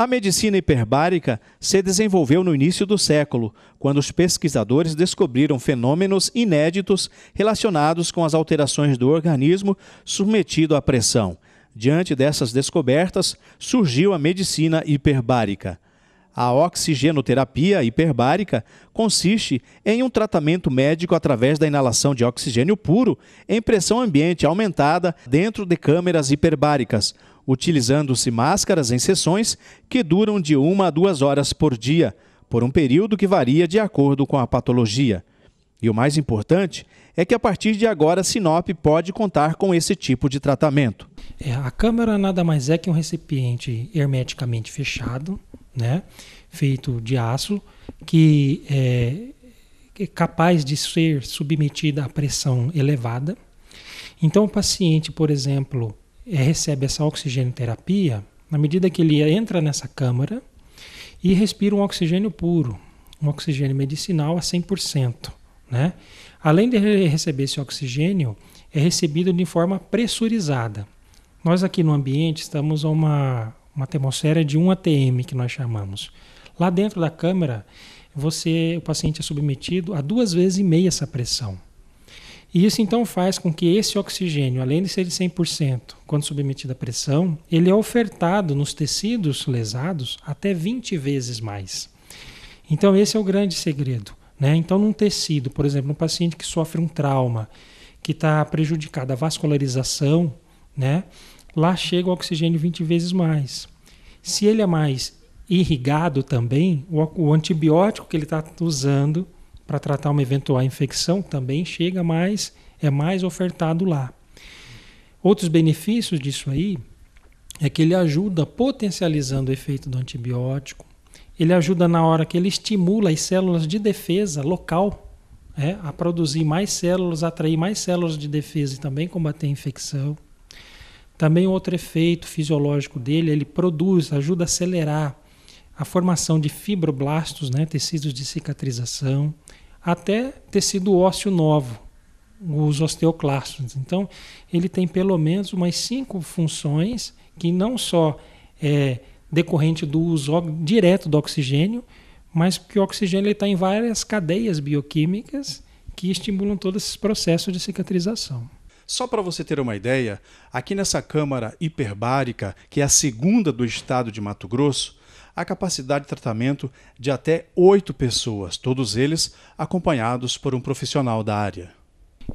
A medicina hiperbárica se desenvolveu no início do século, quando os pesquisadores descobriram fenômenos inéditos relacionados com as alterações do organismo submetido à pressão. Diante dessas descobertas, surgiu a medicina hiperbárica. A oxigenoterapia hiperbárica consiste em um tratamento médico através da inalação de oxigênio puro em pressão ambiente aumentada dentro de câmeras hiperbáricas, utilizando-se máscaras em sessões que duram de uma a duas horas por dia, por um período que varia de acordo com a patologia. E o mais importante é que a partir de agora Sinop pode contar com esse tipo de tratamento. É, a câmara nada mais é que um recipiente hermeticamente fechado, né, feito de aço, que é, é capaz de ser submetida a pressão elevada. Então, o paciente, por exemplo, é, recebe essa oxigenoterapia na medida que ele entra nessa câmara e respira um oxigênio puro, um oxigênio medicinal a 100%. Né? Além de receber esse oxigênio, é recebido de forma pressurizada. Nós aqui no ambiente estamos a uma, uma atmosfera de 1 atm, que nós chamamos. Lá dentro da câmara, você, o paciente é submetido a duas vezes e meia essa pressão. E isso então faz com que esse oxigênio, além de ser de 100%, quando submetido à pressão, ele é ofertado nos tecidos lesados até 20 vezes mais. Então esse é o grande segredo. Né? Então num tecido, por exemplo, um paciente que sofre um trauma, que está prejudicado a vascularização, né? lá chega o oxigênio 20 vezes mais. Se ele é mais irrigado também, o, o antibiótico que ele está usando para tratar uma eventual infecção também chega mais, é mais ofertado lá. Outros benefícios disso aí é que ele ajuda potencializando o efeito do antibiótico, ele ajuda na hora que ele estimula as células de defesa local é, a produzir mais células, atrair mais células de defesa e também combater a infecção. Também outro efeito fisiológico dele, ele produz, ajuda a acelerar a formação de fibroblastos, né, tecidos de cicatrização, até tecido ósseo novo, os osteoclastos. Então, ele tem pelo menos umas cinco funções que não só é decorrente do uso direto do oxigênio, mas porque o oxigênio está em várias cadeias bioquímicas que estimulam todos esses processos de cicatrização. Só para você ter uma ideia, aqui nessa câmara hiperbárica, que é a segunda do estado de Mato Grosso, a capacidade de tratamento de até oito pessoas, todos eles acompanhados por um profissional da área.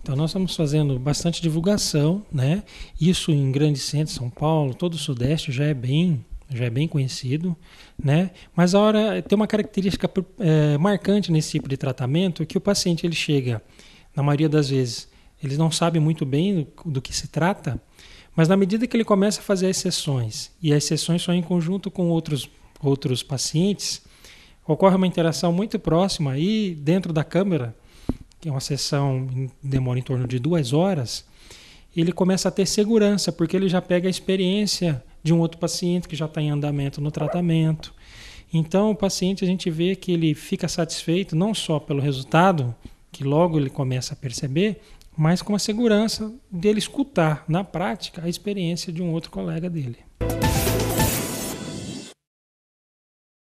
Então nós estamos fazendo bastante divulgação, né? Isso em grandes centros, São Paulo, todo o Sudeste já é bem já é bem conhecido, né? Mas a hora tem uma característica é, marcante nesse tipo de tratamento é que o paciente ele chega, na maioria das vezes, eles não sabem muito bem do, do que se trata, mas na medida que ele começa a fazer as sessões e as sessões são em conjunto com outros outros pacientes, ocorre uma interação muito próxima aí dentro da câmera que é uma sessão que demora em torno de duas horas, ele começa a ter segurança, porque ele já pega a experiência de um outro paciente que já está em andamento no tratamento. Então, o paciente, a gente vê que ele fica satisfeito não só pelo resultado, que logo ele começa a perceber, mas com a segurança dele escutar na prática a experiência de um outro colega dele.